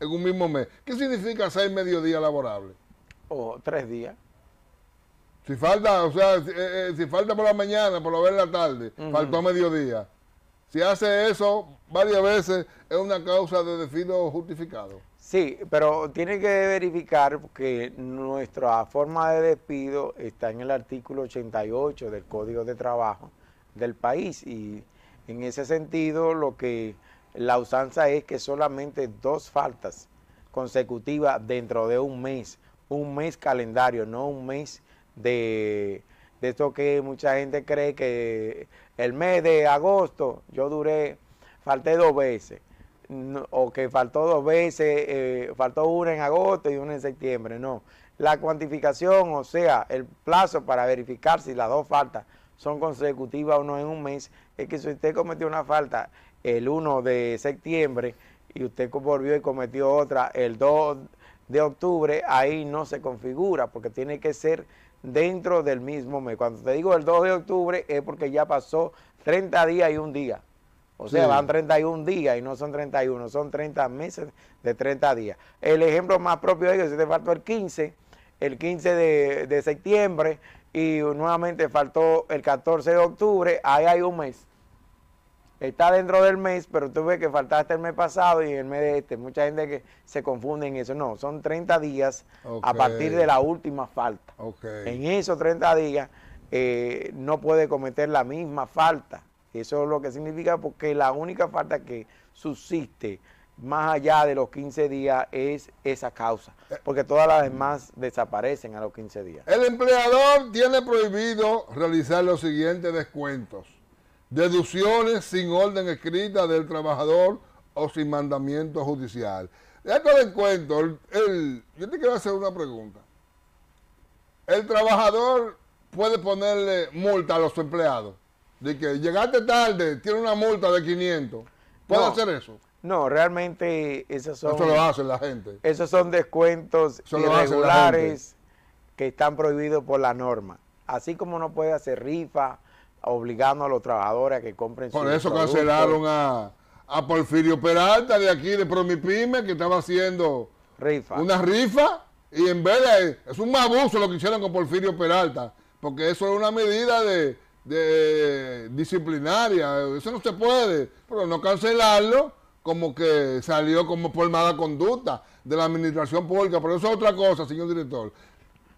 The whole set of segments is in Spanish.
en un mismo mes. ¿Qué significa seis mediodía laborable? O tres días. Si falta, o sea, si, eh, eh, falta por la mañana, por ver la tarde, faltó mediodía. Si hace eso varias veces, es una causa de despido justificado. Sí, pero tiene que verificar que nuestra forma de despido está en el artículo 88 del Código de Trabajo del país y en ese sentido lo que la usanza es que solamente dos faltas consecutivas dentro de un mes, un mes calendario, no un mes de, de esto que mucha gente cree que el mes de agosto yo duré, falté dos veces, o que faltó dos veces, eh, faltó una en agosto y una en septiembre, no. La cuantificación, o sea, el plazo para verificar si las dos faltas son consecutivas o no en un mes, es que si usted cometió una falta el 1 de septiembre y usted volvió y cometió otra el 2 de octubre, ahí no se configura porque tiene que ser dentro del mismo mes. Cuando te digo el 2 de octubre es porque ya pasó 30 días y un día. O sea, van 31 días y no son 31, son 30 meses de 30 días. El ejemplo más propio de ellos, si te faltó el 15, el 15 de septiembre y nuevamente faltó el 14 de octubre, ahí hay un mes está dentro del mes, pero tuve ves que faltaste el mes pasado y el mes de este. Mucha gente que se confunde en eso. No, son 30 días a partir de la última falta. En esos 30 días eh, no puede cometer la misma falta. Eso es lo que significa porque la única falta que subsiste más allá de los 15 días es esa causa, porque todas las demás desaparecen a los 15 días. El empleador tiene prohibido realizar los siguientes descuentos deducciones sin orden escrita del trabajador o sin mandamiento judicial. De acuerdo cuento, yo te quiero hacer una pregunta. El trabajador puede ponerle multa a los empleados. De que llegaste tarde, tiene una multa de 500. ¿Puede hacer eso? No, realmente esas son... Eso lo hacen la gente. Esos son descuentos irregulares que están prohibidos por la norma. Así como no puede hacer rifa, obligando a los trabajadores a que compren Por eso cancelaron a, Porfirio Peralta de aquí, de Promipyme, que estaba haciendo una rifa. Y en vez de. Es un abuso lo que hicieron con Porfirio Peralta. Porque eso es una medida de, disciplinaria. Eso no se puede. Pero no cancelarlo como que salió como por mala conducta de la administración pública. Pero eso es otra cosa, señor director.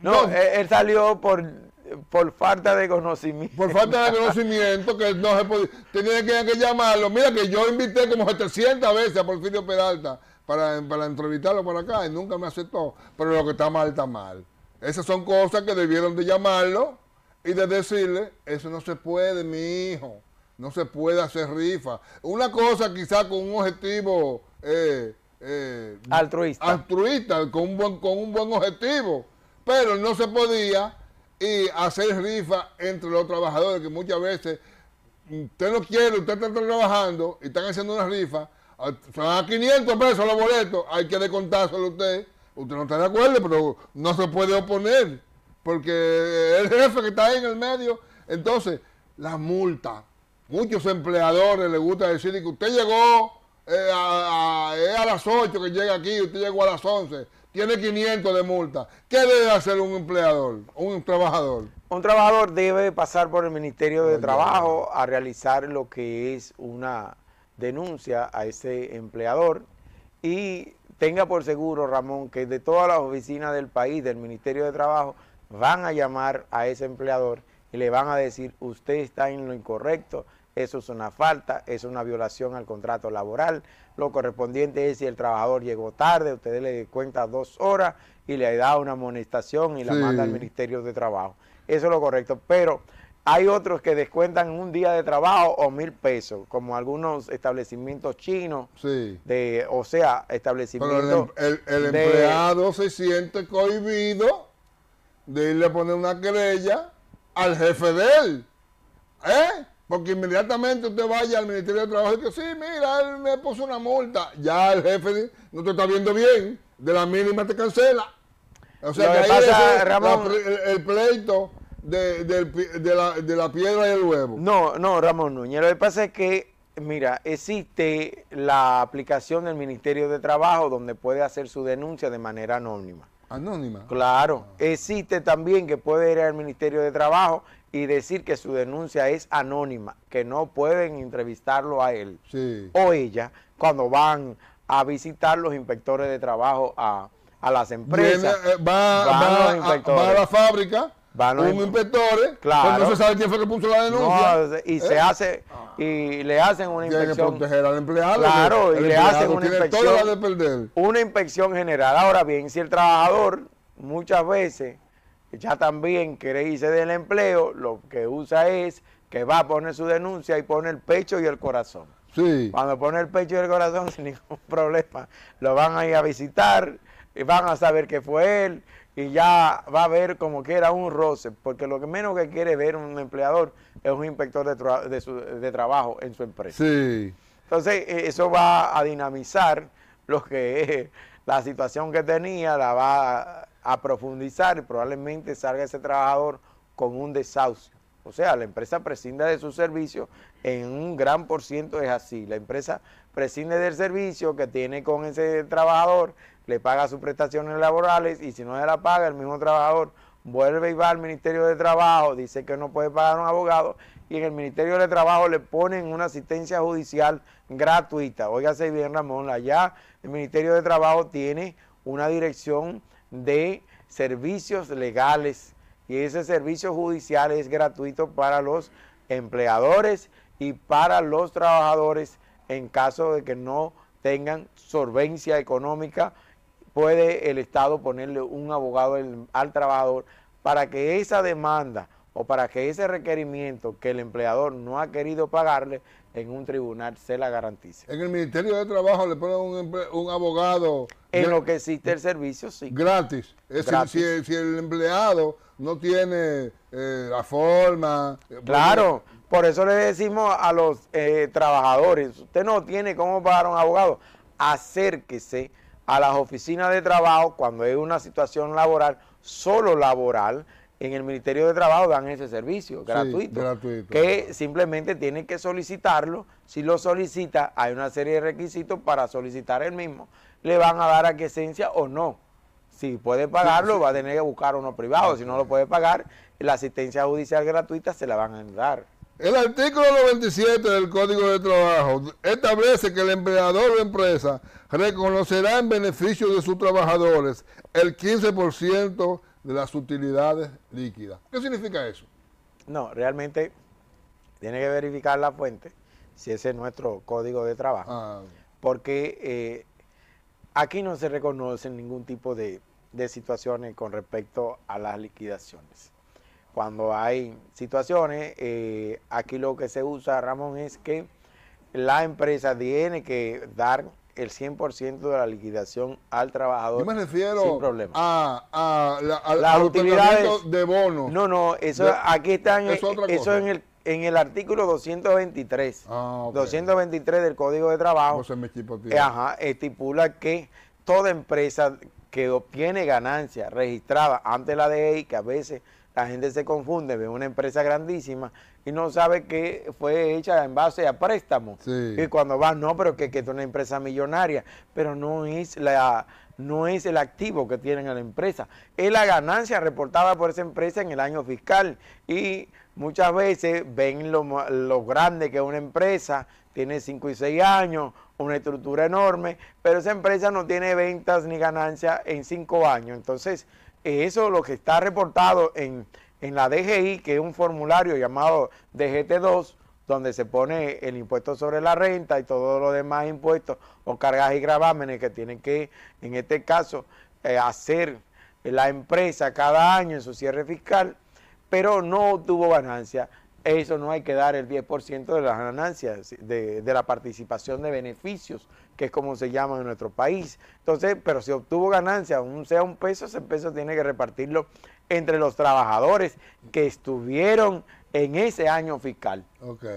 No, él salió por por falta de conocimiento. Por falta de conocimiento, que no se podía. Tenían que, llamarlo. Mira, que yo invité como 700 veces a Porfirio Peralta para, entrevistarlo por acá y nunca me aceptó. Pero lo que está mal, está mal. Esas son cosas que debieron de llamarlo y de decirle: Eso no se puede, mi hijo. No se puede hacer rifa. Una cosa, quizá con un objetivo. Eh, eh, altruista. Altruista, con un buen, con un buen objetivo. Pero no se podía y hacer rifa entre los trabajadores, que muchas veces usted no quiere, usted está trabajando y están haciendo una rifa, son a 500 pesos los boletos, hay que descontárselo a usted. Usted no está de acuerdo, pero no se puede oponer, porque el jefe que está ahí en el medio. Entonces, la multa. Muchos empleadores les gusta decir que usted llegó eh, a, a, las 8 que llega aquí, usted llegó a las 11 tiene 500 de multa. ¿Qué debe hacer un empleador, un trabajador? Un trabajador debe pasar por el Ministerio de Trabajo a realizar lo que es una denuncia a ese empleador y tenga por seguro, Ramón, que de todas las oficinas del país, del Ministerio de Trabajo, van a llamar a ese empleador y le van a decir, usted está en lo incorrecto, eso es una falta, es una violación al contrato laboral. Lo correspondiente es si el trabajador llegó tarde, usted le cuenta dos horas y le da una amonestación y la manda al Ministerio de Trabajo. Eso es lo correcto, pero hay otros que descuentan un día de trabajo o mil pesos, como algunos establecimientos chinos, sí. de, o sea, em- establecimientos... el, empleado se siente cohibido de irle a poner una querella al jefe de él. ¿Eh? Porque inmediatamente usted vaya al Ministerio de Trabajo y dice, sí, mira, él me puso una multa. Ya el jefe no te está viendo bien, de la mínima te cancela. O sea, que el, pleito de, la, piedra y el huevo. No, no, Ramón Núñez. Lo que pasa es que, mira, existe la aplicación del Ministerio de Trabajo donde puede hacer su denuncia de manera anónima. Anónima. Claro. Existe también que puede ir al Ministerio de Trabajo y decir que su denuncia es anónima, que no pueden entrevistarlo a él o ella cuando van a visitar los inspectores de trabajo a, a las empresas. Eh, va, van a, la fábrica. Van los inspectores, eh, pues claro. no se sabe quién fue que puso la denuncia. y eh. se hace, y le hacen una inspección. Tiene que proteger al empleado. Claro, y le hacen una inspección. Una inspección general. Ahora bien, si el trabajador muchas veces ya también quiere irse del empleo, lo que usa es que va a poner su denuncia y pone el pecho y el corazón. Sí. Cuando pone el pecho y el corazón, sin ningún problema, lo van a ir a visitar, y van a saber que fue él, y ya va a ver como que era un roce, porque lo que menos que quiere ver un empleador es un inspector de, trabajo en su empresa. Sí. Entonces, e, eso va a dinamizar lo que es la situación que tenía, la va a a profundizar y probablemente salga ese trabajador con un desahucio. O sea, la empresa prescinda de su servicio en un gran por ciento es así. La empresa prescinde del servicio que tiene con ese trabajador, le paga sus prestaciones laborales y si no se la paga, el mismo trabajador vuelve y va al Ministerio de Trabajo, dice que no puede pagar a un abogado y en el Ministerio de Trabajo le ponen una asistencia judicial gratuita. Óigase bien, Ramón, allá el Ministerio de Trabajo tiene una dirección de servicios legales y ese servicio judicial es gratuito para los empleadores y para los trabajadores en caso de que no tengan solvencia económica, puede el Estado ponerle un abogado al, trabajador para que esa demanda o para que ese requerimiento que el empleador no ha querido pagarle en un tribunal se la garantice. En el Ministerio de Trabajo le ponen un, abogado. En lo que existe el servicio, sí. Gratis. Es Si, el empleado no tiene eh, la forma. Eh, pues, claro, por eso le decimos a los eh, trabajadores, usted no tiene cómo pagar a un abogado, acérquese a las oficinas de trabajo cuando es una situación laboral, solo laboral, en el Ministerio de Trabajo dan ese servicio gratuito, que simplemente tiene que solicitarlo. Si lo solicita, hay una serie de requisitos para solicitar el mismo. Le van a dar aquiescencia o no. Si puede pagarlo, va a tener que buscar uno privado. Si no lo puede pagar, la asistencia judicial gratuita se la van a dar. El artículo 97 del Código de Trabajo establece que el empleador o empresa reconocerá en beneficio de sus trabajadores el 15% de las utilidades líquidas. ¿Qué significa eso? No, realmente tiene que verificar la fuente, si ese es nuestro código de trabajo, ah. porque eh, aquí no se reconocen ningún tipo de, situaciones con respecto a las liquidaciones. Cuando hay situaciones, eh, aquí lo que se usa, Ramón, es que la empresa tiene que dar el 100% de la liquidación al trabajador. Yo me refiero a, a, la, las utilidades de bonos. No, no, eso aquí está en, eso en el artículo 223. 223 ah, del Código de Trabajo. Eh, ajá, estipula que toda empresa que obtiene ganancias registradas ante la DEI, que a veces la gente se confunde, ve una empresa grandísima y no sabe que fue hecha en base a préstamos. Y cuando va, no, pero que, es una empresa millonaria, pero no es la no es el activo que tienen a la empresa, es la ganancia reportada por esa empresa en el año fiscal. Y muchas veces ven lo, lo grande que es una empresa, tiene 5 y 6 años, una estructura enorme, pero esa empresa no tiene ventas ni ganancias en cinco años. Entonces, eso lo que está reportado en, la DGI, que es un formulario llamado DGT2, donde se pone el impuesto sobre la renta y todos los demás impuestos o cargas y gravámenes que tienen que, en este caso, eh, hacer la empresa cada año en su cierre fiscal, pero no tuvo ganancia. Eso no hay que dar el 10% de las ganancias, de, de la participación de beneficios que es como se llama en nuestro país. Entonces, pero si obtuvo ganancia, aún sea un peso, ese peso tiene que repartirlo entre los trabajadores que estuvieron en ese año fiscal.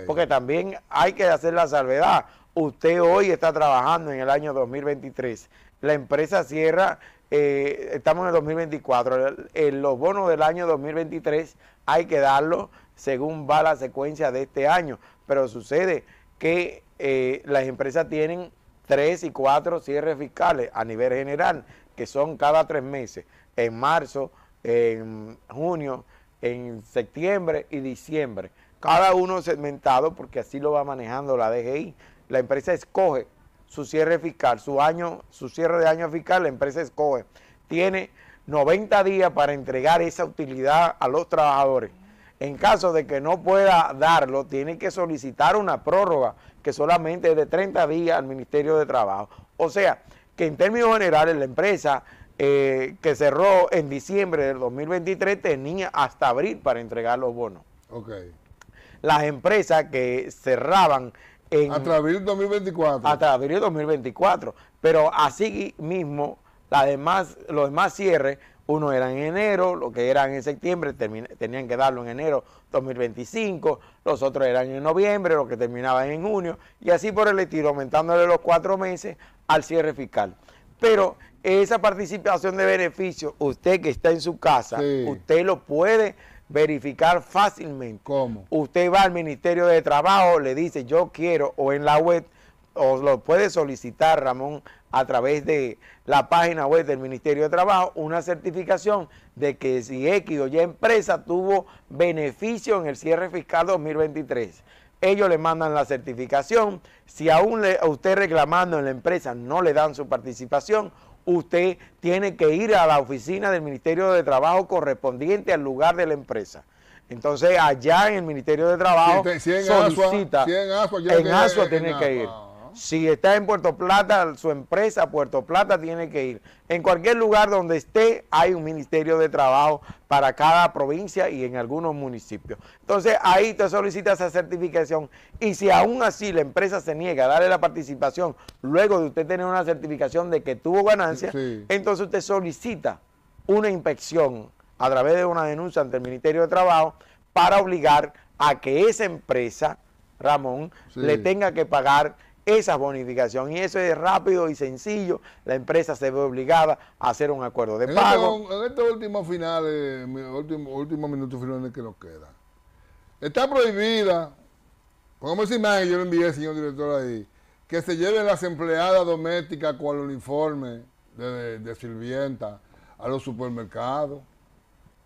Porque también hay que hacer la salvedad. Usted hoy está trabajando en el año 2023. La empresa cierra, eh, estamos en el 2024. En los bonos del año 2023 hay que darlos según va la secuencia de este año. Pero sucede que eh, las empresas tienen tres y cuatro cierres fiscales a nivel general, que son cada tres meses, en marzo, en junio, en septiembre y diciembre. Cada uno segmentado porque así lo va manejando la DGI. La empresa escoge su cierre fiscal, su año, su cierre de año fiscal, la empresa escoge. Tiene 90 días para entregar esa utilidad a los trabajadores. En caso de que no pueda darlo, tiene que solicitar una prórroga que solamente es de 30 días al Ministerio de Trabajo. O sea, que en términos generales la empresa eh, que cerró en diciembre del 2023 tenía hasta abril para entregar los bonos. ok Las empresas que cerraban en... Hasta abril 2024. Hasta abril 2024. Pero así mismo, demás, los demás cierres uno era en enero, lo que eran en septiembre tenían que darlo en enero 2025, los otros eran en noviembre, lo que terminaban en junio, y así por el estilo, aumentándole los cuatro meses al cierre fiscal. Pero esa participación de beneficio, usted que está en su casa, usted lo puede verificar fácilmente. ¿Cómo? Usted va al Ministerio de Trabajo, le dice yo quiero, o en la web, o lo puede solicitar Ramón a través de la página web del Ministerio de Trabajo una certificación de que si X o Y empresa tuvo beneficio en el cierre fiscal 2023. Ellos le mandan la certificación. Si aún usted reclamando en la empresa no le dan su participación, usted tiene que ir a la oficina del Ministerio de Trabajo correspondiente al lugar de la empresa. Entonces, allá en el Ministerio de Trabajo solicita. tiene que ir. Si está en Puerto Plata, su empresa Puerto Plata tiene que ir. En cualquier lugar donde esté hay un ministerio de trabajo para cada provincia y en algunos municipios. Entonces ahí te solicita esa certificación y si aún así la empresa se niega a darle la participación luego de usted tener una certificación de que tuvo ganancia, entonces usted solicita una inspección a través de una denuncia ante el Ministerio de Trabajo para obligar a que esa empresa, Ramón, le tenga que pagar esa bonificación. Y eso es rápido y sencillo. La empresa se ve obligada a hacer un acuerdo de este pago. en estos últimos finales, eh, último, último minuto final que nos queda, está prohibida, pongamos imagen, yo le envié, al señor director, ahí, que se lleven las empleadas domésticas con el uniforme de sirvienta a los supermercados,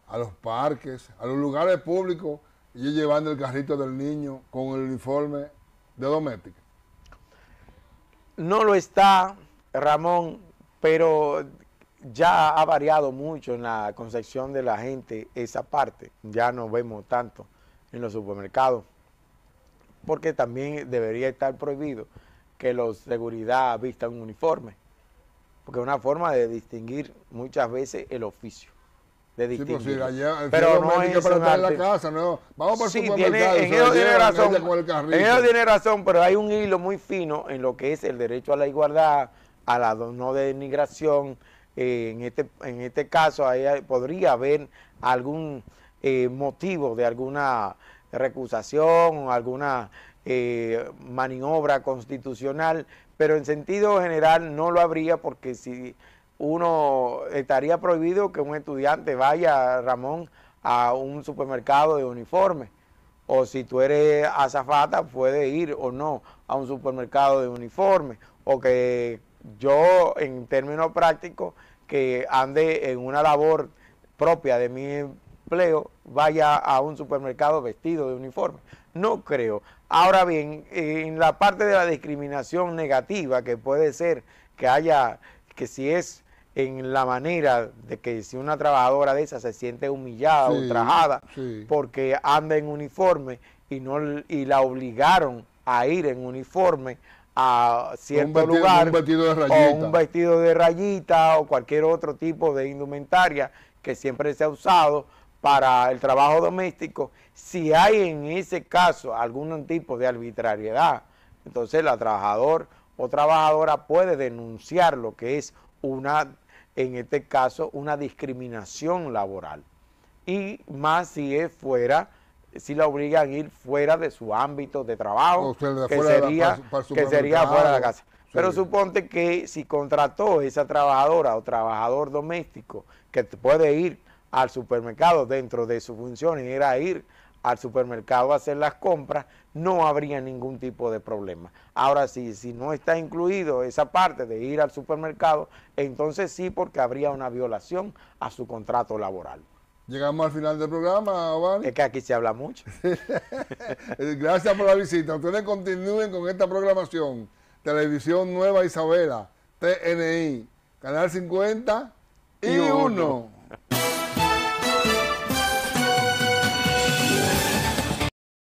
a los parques, a los lugares públicos, y llevando el carrito del niño con el uniforme de doméstica no lo está, Ramón, pero ya ha variado mucho en la concepción de la gente esa parte. Ya no vemos tanto en los supermercados, porque también debería estar prohibido que los seguridad vistan un uniforme, porque es una forma de distinguir muchas veces el oficio de pues, pero no es para estar la casa, no. Vamos por sí, tiene, razón. En tiene razón, pero hay un hilo muy fino en lo que es el derecho a la igualdad, a la no denigración. Eh, en este en este caso podría haber algún eh, motivo de alguna recusación, alguna eh, maniobra constitucional, pero en sentido general no lo habría porque si uno estaría prohibido que un estudiante vaya, Ramón, a un supermercado de uniforme. O si tú eres azafata, puede ir o no a un supermercado de uniforme. O que yo, en términos prácticos, que ande en una labor propia de mi empleo, vaya a un supermercado vestido de uniforme. No creo. Ahora bien, en la parte de la discriminación negativa, que puede ser que haya, que si es en la manera de que si una trabajadora de esa se siente humillada, o ultrajada, porque anda en uniforme y, no, y la obligaron a ir en uniforme a cierto lugar un vestido de o un vestido de rayita o cualquier otro tipo de indumentaria que siempre se ha usado para el trabajo doméstico, si hay en ese caso algún tipo de arbitrariedad, entonces la trabajador o trabajadora puede denunciar lo que es una, en este caso, una discriminación laboral. Y más si es fuera, si la obligan a ir fuera de su ámbito de trabajo, que sería, fuera de la casa. Pero suponte que si contrató esa trabajadora o trabajador doméstico que puede ir al supermercado dentro de su sus funciones, era ir al supermercado a hacer las compras, no habría ningún tipo de problema. Ahora sí, si no está incluido esa parte de ir al supermercado, entonces sí porque habría una violación a su contrato laboral. Llegamos al final del programa, Es que aquí se habla mucho. Gracias por la visita. Ustedes continúen con esta programación. Televisión Nueva Isabela, TNI, Canal 50 y, 1.